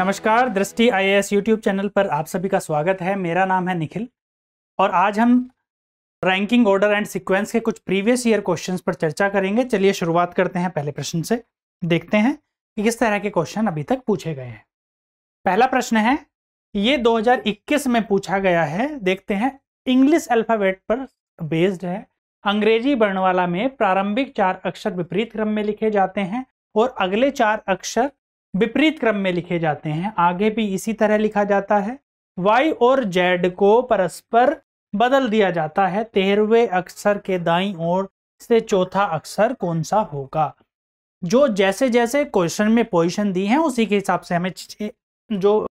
नमस्कार दृष्टि IAS YouTube channel पर आप सभी का स्वागत है मेरा नाम है निखिल और आज हम रैंकिंग ऑर्डर एंड सीक्वेंस के कुछ प्रीवियस ईयर क्वेश्चंस पर चर्चा करेंगे चलिए शुरुआत करते हैं पहले प्रश्न से देखते हैं कि किस तरह के क्वेश्चन अभी तक पूछे गए हैं पहला प्रश्न है ये 2021 में पूछा गया है देखते हैं इंग्लिश अल्फ़ाबेट पर बेस्ड है अंग्रेजी वर्णवाला में प्रारंभिक चार अक्षर विपरीत क्रम में लिखे जाते हैं और अगले चार अक्षर विपरीत क्रम में लिखे जाते हैं आगे भी इसी तरह लिखा जाता है वाई और जेड को परस्पर बदल दिया जाता है तेरहवें अक्षर के दाई ओर से चौथा अक्षर कौन सा होगा जो जैसे जैसे क्वेश्चन में पोजिशन दी है उसी के हिसाब से हमें जो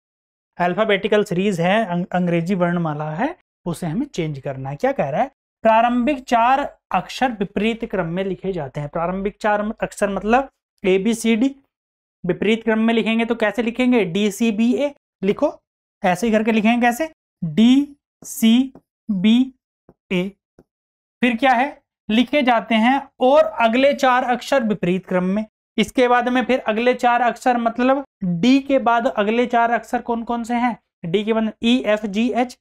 अल्फाबेटिकल सीरीज है अं, अंग्रेजी वर्णमाला है उसे हमें चेंज करना है क्या कह रहा है प्रारंभिक चार अक्षर विपरीत क्रम में लिखे जाते हैं प्रारंभिक चार अक्षर मतलब ए बी सी डी विपरीत क्रम में लिखेंगे तो कैसे लिखेंगे डी सी बी ए लिखो ऐसे ही करके लिखेंगे कैसे डी सी बी ए फिर क्या है लिखे जाते हैं और अगले चार अक्षर विपरीत क्रम में इसके बाद में फिर अगले चार अक्षर मतलब डी के बाद अगले चार अक्षर कौन कौन से हैं डी के बाद ई एफ जी एच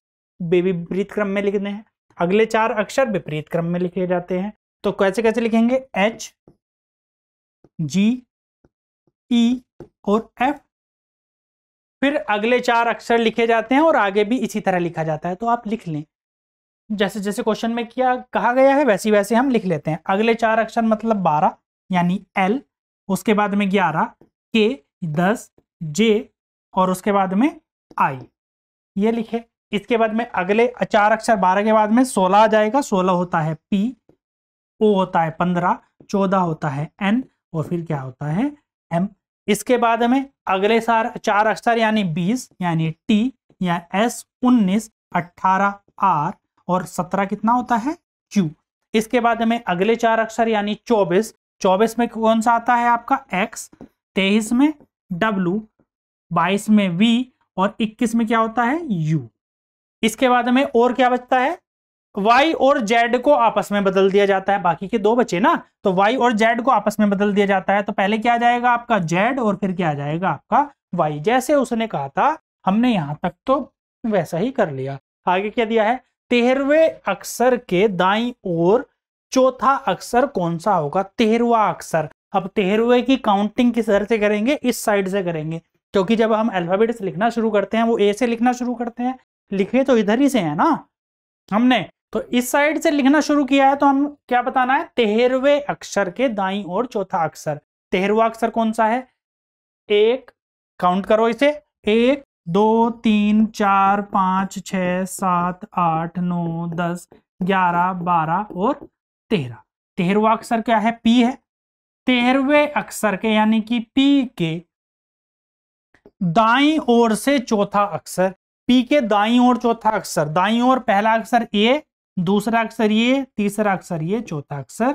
बेबी विपरीत क्रम में लिखने हैं अगले चार अक्षर विपरीत क्रम में लिखे जाते हैं तो कैसे कैसे लिखेंगे एच जी ई e और एफ फिर अगले चार अक्षर लिखे जाते हैं और आगे भी इसी तरह लिखा जाता है तो आप लिख लें जैसे जैसे क्वेश्चन में किया कहा गया है वैसी वैसे हम लिख लेते हैं अगले चार अक्षर मतलब बारह यानी एल उसके बाद में ग्यारह के दस जे और उसके बाद में आई ये लिखे इसके बाद में अगले चार अक्षर बारह के बाद में सोलह आ जाएगा सोलह होता है पी ओ होता है पंद्रह चौदह होता है एन और फिर क्या होता है एम इसके बाद हमें अगले सार चार अक्षर यानी बीस यानी टी या एस उन्नीस अट्ठारह आर और सत्रह कितना होता है क्यू इसके बाद हमें अगले चार अक्षर यानी चौबीस चौबीस में कौन सा आता है आपका एक्स तेईस में डब्लू बाईस में वी और इक्कीस में क्या होता है यू इसके बाद हमें और क्या बचता है y और z को आपस में बदल दिया जाता है बाकी के दो बचे ना तो y और z को आपस में बदल दिया जाता है तो पहले क्या आ जाएगा आपका z और फिर क्या आ जाएगा आपका y जैसे उसने कहा था हमने यहां तक तो वैसा ही कर लिया आगे क्या दिया है तेरहवे अक्षर के दाई और चौथा अक्षर कौन सा होगा तेरहवा अक्षर अब तेरहवे की काउंटिंग किस तरह से करेंगे इस साइड से करेंगे क्योंकि जब हम अल्फाबेट लिखना शुरू करते हैं वो ए से लिखना शुरू करते हैं लिखे तो इधर ही से है ना हमने तो इस साइड से लिखना शुरू किया है तो हम क्या बताना है तेहरवे अक्षर के दाई और चौथा अक्षर तेहरवा अक्षर कौन सा है एक काउंट करो इसे एक दो तीन चार पांच छ सात आठ नौ दस ग्यारह बारह और तेरह तेहरवा अक्षर क्या है पी है तेहरवे अक्षर के यानी कि पी के दाई ओर से चौथा अक्षर पी के दाई और चौथा अक्षर दाई और पहला अक्षर ए दूसरा अक्षर ये तीसरा अक्षर ये चौथा अक्षर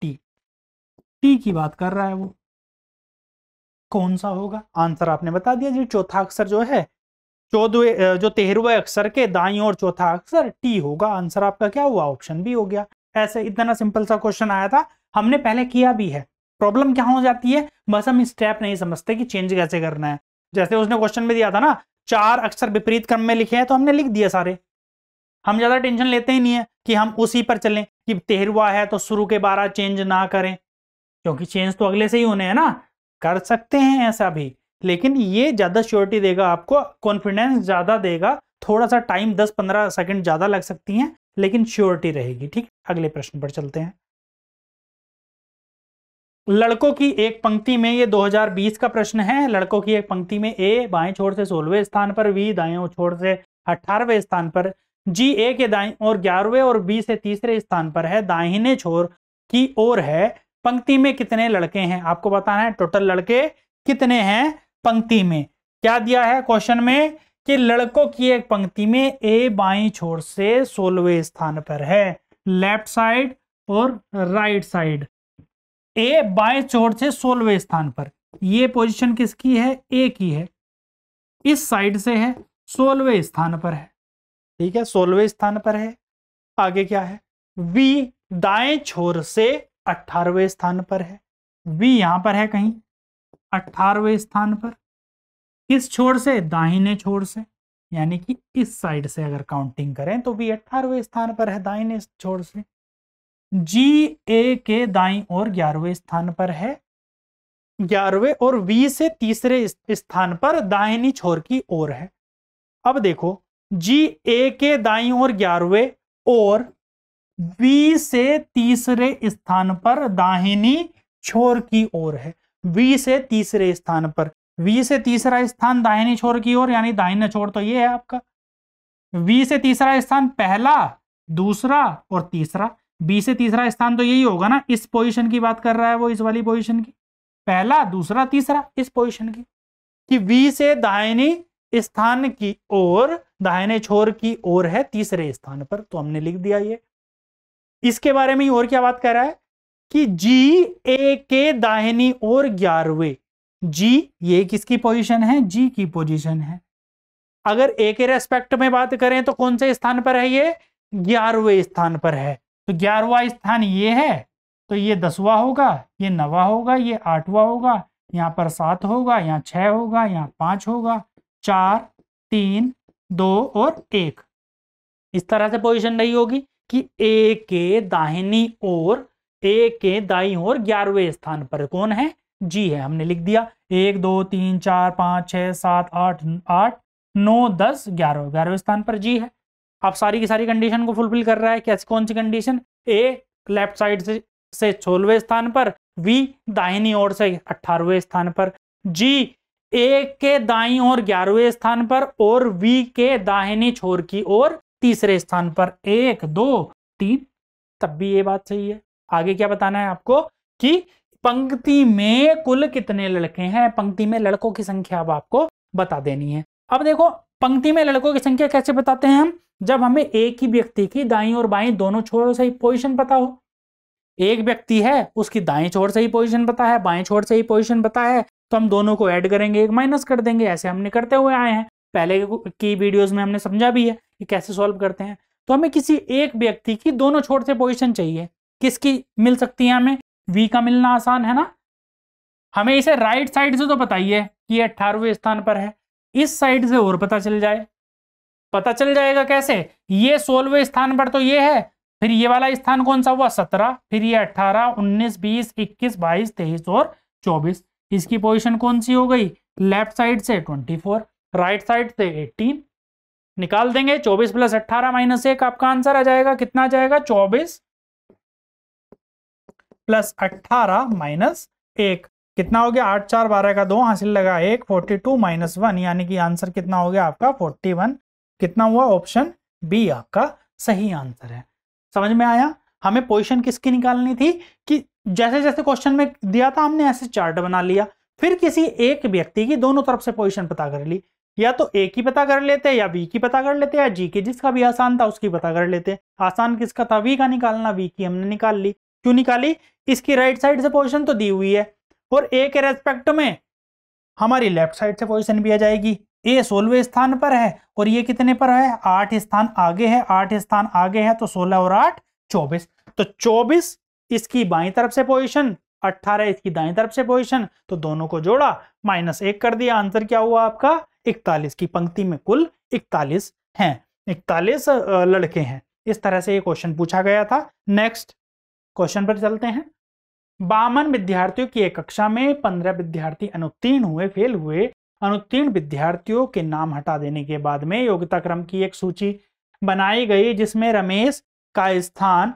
टी टी की बात कर रहा है वो कौन सा होगा आंसर आपने बता दिया जी चौथा अक्षर जो है चौदवे जो तेरहवे अक्षर के दाई और चौथा अक्षर टी होगा आंसर आपका क्या हुआ ऑप्शन बी हो गया ऐसे इतना सिंपल सा क्वेश्चन आया था हमने पहले किया भी है प्रॉब्लम क्या हो जाती है बस हम स्टेप नहीं समझते कि चेंज कैसे करना है जैसे उसने क्वेश्चन में दिया था ना चार अक्षर विपरीत क्रम में लिखे हैं तो हमने लिख दिया सारे हम ज़्यादा टेंशन लेते ही नहीं है कि हम उसी पर चलें कि तेरवा है तो शुरू के बारह चेंज ना करें क्योंकि चेंज तो अगले से ही होने हैं ना कर सकते हैं ऐसा भी लेकिन ये ज़्यादा श्योरिटी देगा आपको कॉन्फिडेंस ज़्यादा देगा थोड़ा सा टाइम 10-15 सेकंड ज़्यादा लग सकती हैं लेकिन श्योरिटी रहेगी ठीक अगले प्रश्न पर चलते हैं लड़कों की एक पंक्ति में ये 2020 का प्रश्न है लड़कों की एक पंक्ति में ए बाएं छोर से सोलहवें स्थान पर वी दाएं छोर से अठारहवें स्थान पर जी ए के दाई और ग्यारहवें और बी से तीसरे स्थान पर है दाहिने छोर की ओर है पंक्ति में कितने लड़के हैं आपको बताना है टोटल लड़के कितने हैं पंक्ति में क्या दिया है क्वेश्चन में कि लड़कों की एक पंक्ति में ए बाई छोर से सोलहवें स्थान पर है लेफ्ट साइड और राइट साइड ए बाई छोर से सोलहवें स्थान पर यह पोजीशन किसकी है ए की है इस साइड से है सोलहवें स्थान पर है ठीक है सोलहवें स्थान पर है आगे क्या है वी दाएं छोर से अठारहवें स्थान पर है वी यहां पर है कहीं अठारहवें स्थान पर किस छोर से दाहिने छोर से यानी कि इस साइड से अगर काउंटिंग करें तो वी अठारवे स्थान पर है दाहिने छोर से जी ए के दाई और ग्यारहवें स्थान पर है ग्यारहवें और वी से तीसरे स्थान पर दाहिनी छोर की ओर है अब देखो जी ए के दाई और ग्यारहवें और बी से तीसरे स्थान पर दाहिनी छोर की ओर है बी से तीसरे स्थान पर बी से तीसरा स्थान दाहिनी छोर की ओर यानी दाहिना छोर तो ये है आपका वी से तीसरा स्थान पहला दूसरा और तीसरा बी से तीसरा स्थान तो यही होगा ना इस पोजीशन की बात कर रहा है वो इस वाली पोजीशन की पहला दूसरा तीसरा इस पोजीशन की कि वी से दाहिनी स्थान की ओर दाहिने छोर की ओर है तीसरे स्थान पर तो हमने लिख दिया ये इसके बारे में और क्या बात कर रहा है कि जी ए के दाहिनी ओर ग्यारहवे जी ये किसकी पोजीशन है जी की पोजीशन है अगर ए के रेस्पेक्ट में बात करें तो कौन से स्थान पर है ये ग्यारहवें स्थान पर है तो ग्यारहवा स्थान ये है तो ये दसवा होगा ये नवा होगा ये आठवा होगा यहाँ पर सात होगा यहाँ छह होगा यहाँ पांच होगा चार तीन दो और एक इस तरह से पोजीशन रही होगी कि ए के दाहिनी ओर ए के दाई और ग्यारहवें स्थान पर कौन है जी है हमने लिख दिया एक दो तीन चार पाँच छह सात आठ आठ नौ दस ग्यारह ग्यारहवें स्थान पर जी है आप सारी की सारी कंडीशन को फुलफिल कर रहा है कैसे कौन सी कंडीशन ए लेफ्ट साइड से से सोलहवें स्थान पर वी दाहिनी ओर से अट्ठारहवें स्थान पर जी ए के दाई और ग्यारहवें स्थान पर और वी के दाहिने छोर की ओर तीसरे स्थान पर एक दो तीन तब भी ये बात सही है आगे क्या बताना है आपको कि पंक्ति में कुल कितने लड़के हैं पंक्ति में लड़कों की संख्या अब आपको बता देनी है अब देखो पंक्ति में लड़कों की संख्या कैसे बताते हैं हम जब हमें एक ही व्यक्ति की दाई और बाई दोनों छोरों से ही पोजिशन पता हो एक व्यक्ति है उसकी दाएं छोर से ही पोजीशन पता है बाएं छोर से ही पोजीशन पता है तो हम दोनों को ऐड करेंगे एक माइनस कर देंगे ऐसे हमने करते हुए आए हैं पहले की वीडियोस में हमने समझा भी है कि कैसे सॉल्व करते हैं तो हमें किसी एक व्यक्ति की दोनों छोर से पोजिशन चाहिए किसकी मिल सकती है हमें वी का मिलना आसान है ना हमें इसे राइट साइड से तो बताइए कि अट्ठारहवें स्थान पर है इस साइड से और पता चल जाए पता चल जाएगा कैसे ये सोलहवें स्थान पर तो ये है फिर ये वाला स्थान कौन सा हुआ सत्रह फिर ये अट्ठारह उन्नीस बीस इक्कीस बाईस तेईस और चौबीस इसकी पोजिशन कौन सी हो गई लेफ्ट साइड से ट्वेंटी फोर राइट साइड से एटीन निकाल देंगे चौबीस प्लस अट्ठारह माइनस एक आपका आंसर आ जाएगा कितना आ जाएगा चौबीस प्लस अट्ठारह माइनस एक कितना हो गया आठ चार बारह का दो हासिल लगा एक फोर्टी टू माइनस वन यानी कि आंसर कितना हो गया आपका फोर्टी वन कितना हुआ ऑप्शन बी आपका सही आंसर है समझ में आया हमें पोजिशन किसकी निकालनी थी कि जैसे जैसे क्वेश्चन में दिया था हमने ऐसे चार्ट बना लिया फिर किसी एक व्यक्ति की दोनों तरफ से पोजिशन पता कर ली या तो ए की पता कर लेते या बी की पता कर लेते या जी की जिसका भी आसान था उसकी पता कर लेते आसान किसका था वी का निकालना वी की हमने निकाल ली क्यों निकाली इसकी राइट साइड से पोजिशन तो दी हुई है और ए के रेस्पेक्ट में हमारी लेफ्ट साइड से पोजिशन भी आ जाएगी ए सोलवे स्थान पर है और ये कितने पर है आठ स्थान आगे है आठ स्थान आगे है तो सोलह और आठ चौबीस तो चौबीस इसकी बाई तरफ से पोजिशन अट्ठारह इसकी दाई तरफ से पोजिशन तो दोनों को जोड़ा माइनस एक कर दिया आंसर क्या हुआ आपका इकतालीस की पंक्ति में कुल इकतालीस हैं इकतालीस लड़के हैं इस तरह से ये क्वेश्चन पूछा गया था नेक्स्ट क्वेश्चन पर चलते हैं बावन विद्यार्थियों की एक कक्षा में पंद्रह विद्यार्थी अनुत्तीर्ण हुए फेल हुए अनुत्तीर्ण विद्यार्थियों के नाम हटा देने के बाद में योग्यता क्रम की एक सूची बनाई गई जिसमें रमेश का स्थान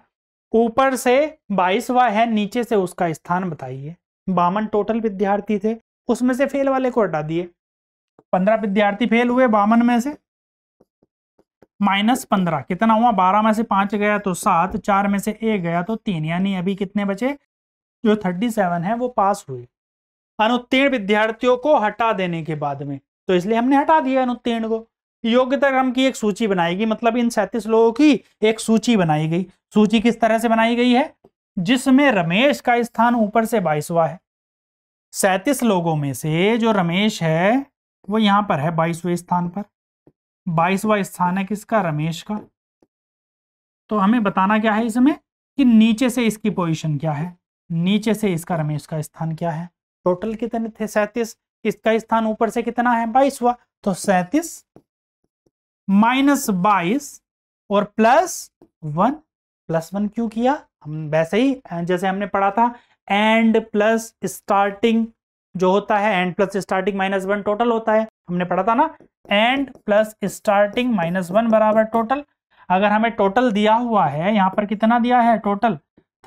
ऊपर से बाईसवा है नीचे से उसका स्थान बताइए बावन टोटल विद्यार्थी थे उसमें से फेल वाले को हटा दिए पंद्रह विद्यार्थी फेल हुए बावन में से माइनस पंद्रह कितना हुआ बारह में से पांच गया तो सात चार में से एक गया तो तीन यानी अभी कितने बचे जो थर्टी सेवन है वो पास हुए अनुत्तीर्ण विद्यार्थियों को हटा देने के बाद में तो इसलिए हमने हटा दिया अनुत्तीर्ण को योग्यता क्रम की एक सूची बनाई गई मतलब इन सैंतीस लोगों की एक सूची बनाई गई सूची किस तरह से बनाई गई है जिसमें रमेश का स्थान ऊपर से बाईसवा है सैतीस लोगों में से जो रमेश है वो यहां पर है बाईसवें स्थान पर बाईसवा स्थान है किसका रमेश का तो हमें बताना क्या है इसमें कि नीचे से इसकी पोजीशन क्या है नीचे से इसका रमेश का स्थान क्या है टोटल कितने थे सैतीस इसका स्थान ऊपर से कितना है बाईसवा तो सैतीस माइनस बाईस और प्लस वन प्लस वन क्यों किया हम वैसे ही जैसे हमने पढ़ा था एंड प्लस स्टार्टिंग जो होता है end plus starting minus one total होता है हमने पढ़ा था ना end plus starting minus one बराबर टोटल अगर हमें टोटल दिया हुआ है यहां पर कितना दिया है टोटल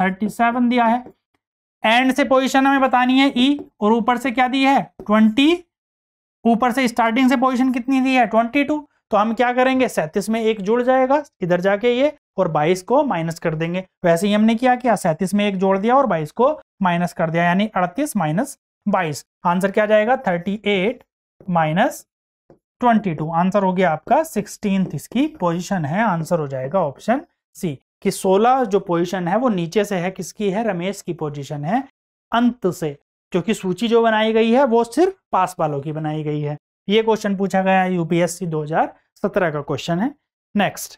थर्टी सेवन दिया है एंड से पोजीशन हमें बतानी है ई e, और ऊपर से क्या दी है ट्वेंटी ऊपर से स्टार्टिंग से पोजीशन कितनी दी है ट्वेंटी टू तो हम क्या करेंगे सैंतीस में एक जुड़ जाएगा इधर जाके ये और बाईस को माइनस कर देंगे वैसे ही हमने क्या किया सैंतीस में एक जोड़ दिया और बाईस को माइनस कर दिया यानी अड़तीस माइनस बाईस आंसर क्या जाएगा thirty eight minus twenty two answer हो गया आपका सिक्सटीन इसकी पोजिशन है आंसर हो जाएगा ऑप्शन सी कि सोलह जो पोजिशन है वो नीचे से है किसकी है रमेश की पोजिशन है अंत से क्योंकि सूची जो बनाई गई है वो सिर्फ पास वालों की बनाई गई है ये क्वेश्चन पूछा गया यूपीएससी 2017 का क्वेश्चन है नेक्स्ट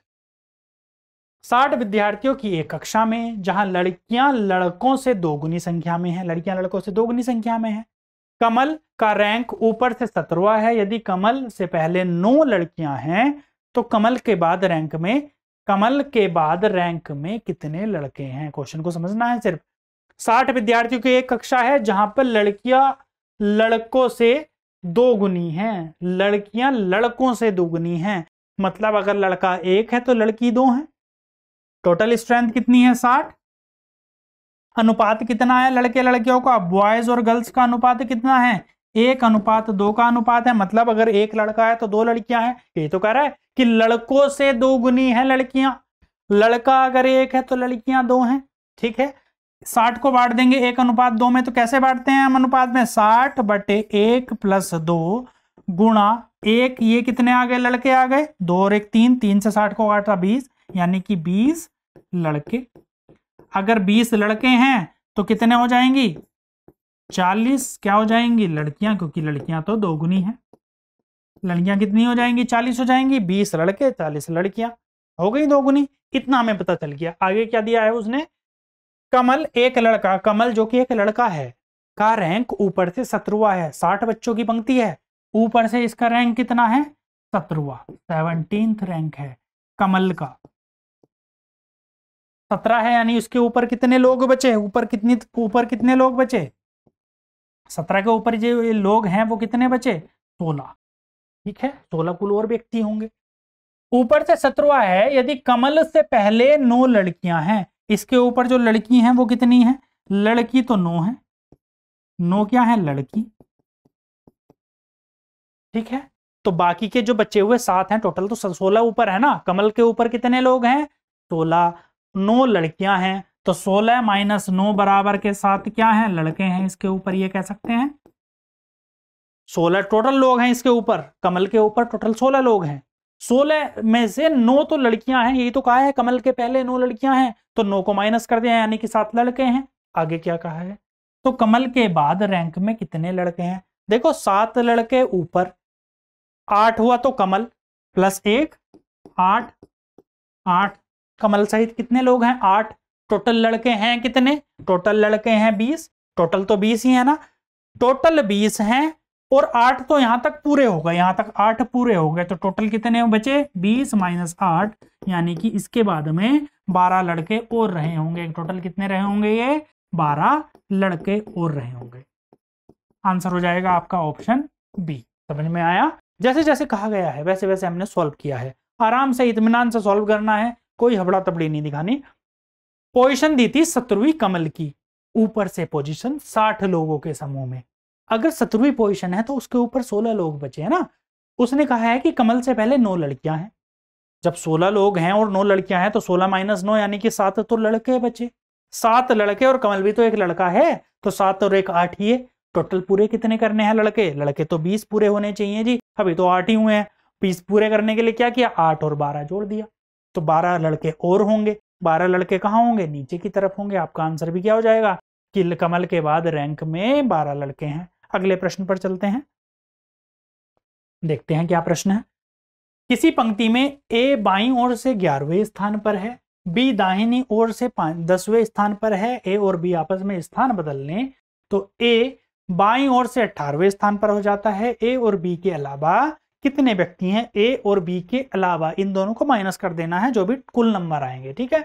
साठ विद्यार्थियों की एक कक्षा में जहां लड़कियां लड़कों से दोगुनी संख्या में है लड़कियां लड़कों से दोगुनी संख्या में है कमल का रैंक ऊपर से सत्रवा है यदि कमल से पहले नौ लड़कियां हैं तो कमल के बाद रैंक में कमल के बाद रैंक में कितने लड़के हैं क्वेश्चन को समझना है सिर्फ साठ विद्यार्थियों की एक कक्षा है जहां पर लड़कियां लड़कों से दोगुनी है लड़कियां लड़कों से दोगुनी हैं मतलब अगर लड़का एक है तो लड़की दो है टोटल स्ट्रेंथ कितनी है साठ अनुपात कितना है लड़के लड़कियों का बॉयज और गर्ल्स का अनुपात कितना है एक अनुपात दो का अनुपात है मतलब अगर एक लड़का है तो दो लड़कियां हैं ये तो कह रहा है कि लड़कों से दो गुनी है लड़कियां लड़का अगर एक है तो लड़कियां दो हैं ठीक है साठ को बांट देंगे एक अनुपात दो में तो कैसे बांटते हैं हम अनुपात में साठ बटे एक प्लस दो गुणा एक ये कितने आ गए लड़के आ गए दो और एक तीन तीन से साठ को काटा बीस यानी कि बीस लड़के अगर बीस लड़के हैं तो कितने हो जाएंगी चालीस क्या हो जाएंगी लड़कियां क्योंकि लड़कियां तो दोगुनी हैं लड़कियां कितनी हो जाएंगी चालीस हो जाएंगी बीस लड़के चालीस लड़कियां हो गई दोगुनी इतना हमें पता चल गया आगे क्या दिया है उसने कमल एक लड़का कमल जो कि एक लड़का है का रैंक ऊपर से सत्रवा है साठ बच्चों की पंक्ति है ऊपर से इसका रैंक कितना है सत्रुआ सेवनटीन रैंक है कमल का सत्रह है यानी उसके ऊपर कितने लोग बचे ऊपर कितनी ऊपर कितने लोग बचे सत्रह के ऊपर जो ये लोग हैं वो कितने बचे सोलह ठीक है सोलह कुल और व्यक्ति होंगे ऊपर से सत्रवा है यदि कमल से पहले नौ लड़कियां हैं इसके ऊपर जो लड़की हैं वो कितनी है लड़की तो नो है नो क्या है लड़की ठीक है तो बाकी के जो बचे हुए सात हैं टोटल तो सोलह ऊपर है ना कमल के ऊपर कितने लोग हैं सोलह नौ लड़कियां हैं तो सोलह माइनस नौ बराबर के साथ क्या है लड़के हैं इसके ऊपर ये कह सकते हैं सोलह टोटल लोग हैं इसके ऊपर कमल के ऊपर टोटल सोलह लोग हैं सोलह में से नौ तो लड़कियां हैं यही तो कहा है कमल के पहले नौ लड़कियां हैं तो नौ को माइनस कर दिया यानी कि सात लड़के हैं आगे क्या कहा है तो कमल के बाद रैंक में कितने लड़के हैं देखो सात लड़के ऊपर आठ हुआ तो कमल प्लस एक आठ आठ कमल सहित कितने लोग हैं आठ टोटल लड़के हैं कितने टोटल लड़के हैं बीस टोटल तो बीस ही है ना टोटल बीस हैं और आठ तो यहां तक पूरे हो गए यहां तक आठ पूरे हो गए तो टोटल कितने बचे बीस माइनस आठ यानी कि इसके बाद में बारह लड़के और रहे होंगे टोटल कितने रहे होंगे ये बारह लड़के और रहे होंगे आंसर हो जाएगा आपका ऑप्शन बी समझ में आया जैसे जैसे कहा गया है वैसे वैसे हमने सॉल्व किया है आराम से इतमान से सॉल्व करना है कोई हबड़ा तबड़ी नहीं दिखानी पोजिशन दी थी सत्रवी कमल की ऊपर से पोजिशन साठ लोगों के समूह में अगर सत्रहवीं पोजिशन है तो उसके ऊपर सोलह लोग बचे हैं ना उसने कहा है कि कमल से पहले नौ लड़कियां हैं जब सोलह लोग हैं और नौ लड़कियां हैं तो सोलह माइनस नौ यानी कि सात तो लड़के बचे सात लड़के और कमल भी तो एक लड़का है तो सात और एक आठ ही है टोटल पूरे कितने करने हैं लड़के लड़के तो बीस पूरे होने चाहिए जी अभी तो आठ ही हुए हैं बीस पूरे करने के लिए क्या किया आठ और बारह जोड़ दिया तो बारह लड़के और होंगे बारह लड़के कहाँ होंगे नीचे की तरफ होंगे आपका आंसर भी क्या हो जाएगा कि कमल के बाद रैंक में बारह लड़के हैं अगले प्रश्न पर चलते हैं देखते हैं क्या प्रश्न है किसी पंक्ति में ए बाई ओर से ग्यारहवें स्थान पर है बी दाहिनी ओर से दसवें स्थान पर है ए और बी आपस में स्थान बदल लें तो ए बाई ओर से अठारहवें स्थान पर हो जाता है ए और बी के अलावा कितने व्यक्ति हैं ए और बी के अलावा इन दोनों को माइनस कर देना है जो भी कुल नंबर आएंगे ठीक है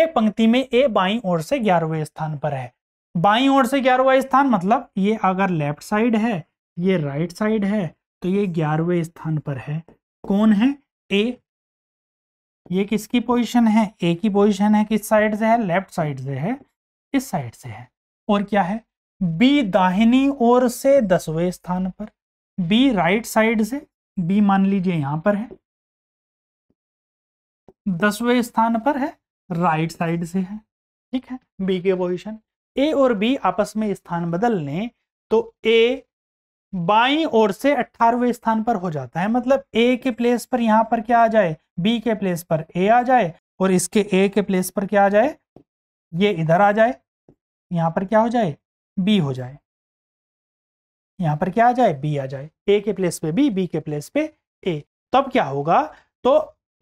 एक पंक्ति में ए बाई ओर से ग्यारहवें स्थान पर है बाई ओर से ग्यारहवा स्थान मतलब ये अगर लेफ्ट साइड है ये राइट साइड है तो ये ग्यारहवें स्थान पर है कौन है ए ये किसकी पोजीशन है ए की पोजीशन है किस साइड से है लेफ्ट साइड से है इस साइड से है और क्या है बी दाहिनी ओर से दसवें स्थान पर बी राइट साइड से बी मान लीजिए यहां पर है दसवें स्थान पर है राइट साइड से है ठीक है बी के पोजीशन ए और बी आपस में स्थान बदल लें तो ए बाई ओर से अट्ठारहवें स्थान पर हो जाता है मतलब ए के प्लेस पर यहां पर क्या आ जाए बी के प्लेस पर ए आ जाए और इसके ए के प्लेस पर क्या आ जाए ये इधर आ जाए यहां पर क्या हो जाए बी हो जाए यहां पर क्या आ जाए बी आ जाए ए के प्लेस पे बी बी के प्लेस पे ए तब क्या होगा तो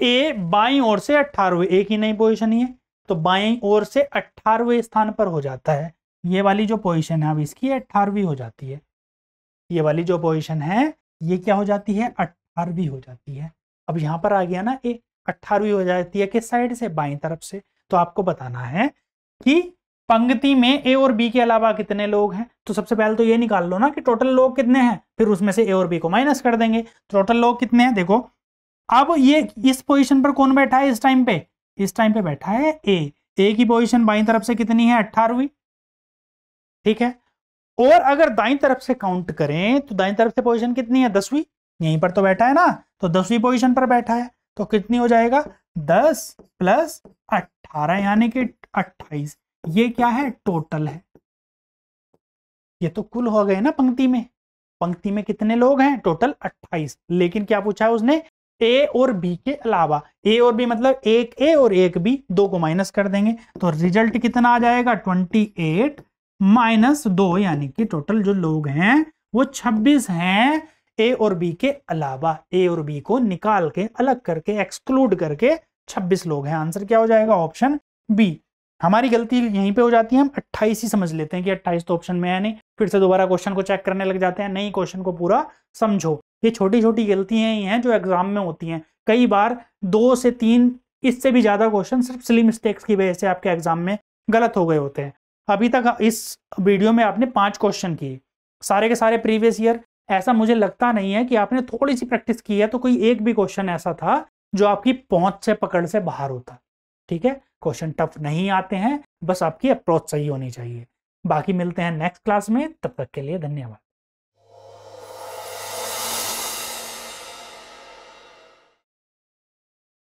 ए बाई ओर से अट्ठारहवें ए की नई पोजिशन ही है तो बाएं ओर से अट्ठारहवें स्थान पर हो जाता है ये वाली जो पोजिशन है अब इसकी अट्ठारहवीं हो जाती है ये वाली जो पोजिशन है ये क्या हो जाती है अट्ठारहवीं हो जाती है अब यहाँ पर आ गया ना ये अट्ठारहवीं हो जाती है किस साइड से बाई तरफ से तो आपको बताना है कि पंक्ति में ए और बी के अलावा कितने लोग हैं तो सबसे पहले तो ये निकाल लो ना कि टोटल लोग कितने हैं फिर उसमें से ए और बी को माइनस कर देंगे टोटल लोग कितने हैं देखो अब ये इस पोजीशन पर कौन बैठा है इस टाइम पे इस टाइम पे बैठा है ए ए की पोजीशन बाई तरफ से कितनी है अट्ठारहवीं ठीक है और अगर दाई तरफ से काउंट करें तो दाई तरफ से पोजीशन कितनी है दसवीं यहीं पर तो बैठा है ना तो दसवीं पोजीशन पर बैठा है तो कितनी हो जाएगा दस प्लस अट्ठारह यानी कि अट्ठाईस ये क्या है टोटल है ये तो कुल हो गए ना पंक्ति में पंक्ति में कितने लोग हैं टोटल 28 लेकिन क्या पूछा है उसने ए और बी के अलावा ए और बी मतलब एक ए और एक बी दो को माइनस कर देंगे तो रिजल्ट कितना आ जाएगा ट्वेंटी एट माइनस दो यानी कि टोटल जो लोग हैं वो छब्बीस हैं ए और बी के अलावा ए और बी को निकाल के अलग करके एक्सक्लूड करके छब्बीस लोग हैं आंसर क्या हो जाएगा ऑप्शन बी हमारी गलती यहीं पे हो जाती है हम अट्ठाईस ही समझ लेते हैं कि अट्ठाईस तो ऑप्शन में है नहीं फिर से दोबारा क्वेश्चन को चेक करने लग जाते हैं नहीं क्वेश्चन को पूरा समझो ये छोटी छोटी गलतियां ही हैं जो एग्जाम में होती हैं कई बार दो से तीन इससे भी ज़्यादा क्वेश्चन सिर्फ सिली मिस्टेक्स की वजह से आपके एग्जाम में गलत हो गए होते हैं अभी तक इस वीडियो में आपने पांच क्वेश्चन किए सारे के सारे प्रीवियस ईयर ऐसा मुझे लगता नहीं है कि आपने थोड़ी सी प्रैक्टिस की है तो कोई एक भी क्वेश्चन ऐसा था जो आपकी पहुंच से पकड़ से बाहर होता ठीक है क्वेश्चन टफ नहीं आते हैं बस आपकी अप्रोच सही होनी चाहिए बाकी मिलते हैं नेक्स्ट क्लास में तब तक के लिए धन्यवाद